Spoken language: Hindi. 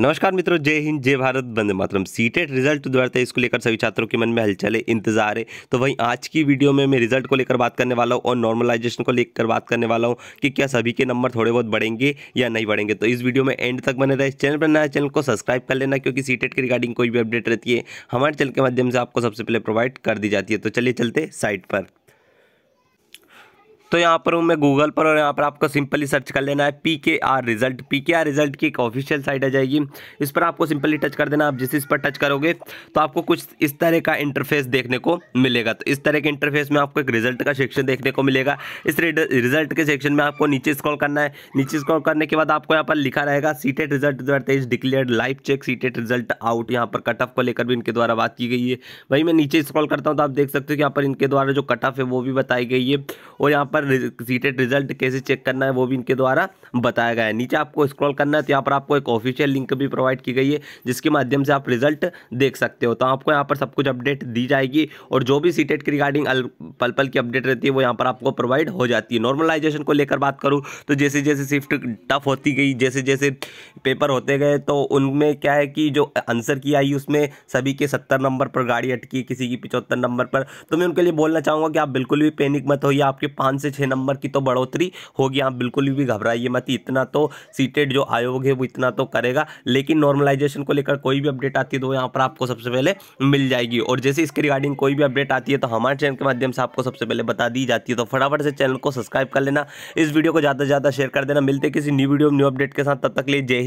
नमस्कार मित्रों जय हिंद जय भारत बंद मातरम सीटेट रिजल्ट दो हज़ार तेईस को लेकर सभी छात्रों के मन में हलचल है इंतजार है तो वहीं आज की वीडियो में मैं रिजल्ट को लेकर बात करने वाला हूँ और नॉर्मलाइजेशन को लेकर बात करने वाला हूँ कि क्या सभी के नंबर थोड़े बहुत बढ़ेंगे या नहीं बढ़ेंगे तो इस वीडियो में एंड तक बने रहे चैनल पर नया चैनल को सब्सक्राइब कर लेना क्योंकि सी e के रिगार्डिंग कोई भी अपडेट रहती है हमारे चैनल के माध्यम से आपको सबसे पहले प्रोवाइड कर दी जाती है तो चलिए चलते साइट पर तो यहाँ पर हूँ मैं गूगल पर और यहाँ पर आपको सिंपली सर्च कर लेना है P K R result P K R result की एक ऑफिशियल साइट आ जाएगी इस पर आपको सिंपली टच कर देना आप जिस इस पर टच करोगे तो आपको कुछ इस तरह का इंटरफेस देखने को मिलेगा तो इस तरह के इंटरफेस में आपको एक रिजल्ट का सेक्शन देखने को मिलेगा इस रिजल्ट के सेक्शन में आपको नीचे स्क्रॉल करना है नीचे स्क्रॉल करने के बाद आपको यहाँ पर लिखा रहेगा सीटेट रिजल्ट दो हज़ार declare life check CTET result out यहाँ पर कट ऑफ को लेकर भी इनके द्वारा बात की गई है वही मैं नीचे स्क्रॉल करता हूँ तो आप देख सकते हो कि यहाँ पर इनके द्वारा जो कट ऑफ है वो भी बताई गई है और यहाँ पर सीटेट रिजल्ट कैसे चेक करना है वो भी इनके द्वारा बताया गया है नीचे आपको स्क्रॉल करना है तो यहाँ पर आपको एक ऑफिशियल लिंक भी प्रोवाइड की गई है जिसके माध्यम से आप रिजल्ट देख सकते हो तो आपको यहाँ पर सब कुछ अपडेट दी जाएगी और जो भी सीटेट की रिगार्डिंग पल पल की अपडेट रहती है वो यहाँ पर आपको प्रोवाइड हो जाती है नॉर्मलाइजेशन को लेकर बात करूँ तो जैसे जैसे शिफ्ट टफ होती गई जैसे जैसे पेपर होते गए तो उनमें क्या है कि जो आंसर की आई उसमें सभी के सत्तर नंबर पर गाड़ी अटकी किसी की पिचहत्तर नंबर पर तो मैं उनके लिए बोलना चाहूँगा कि आप बिल्कुल भी पैनिक मत होइए आपके पाँच से छः नंबर की तो बढ़ोतरी होगी आप बिल्कुल भी घबराइए मत इतना तो सीटेड जो आयोग है वो इतना तो करेगा लेकिन नॉर्मलाइजेशन को लेकर कोई भी अपडेट आती है तो यहाँ पर आपको सबसे पहले मिल जाएगी और जैसे इसके रिगार्डिंग कोई भी अपडेट आती है तो हमारे चैनल के माध्यम से आपको सबसे पहले बता दी जाती है तो फटाफट से चैनल को सब्सक्राइब कर लेना इस वीडियो को ज़्यादा से ज़्यादा शेयर कर देना मिलते किसी न्यू वीडियो न्यू अपडेट के साथ तब तक लिए जय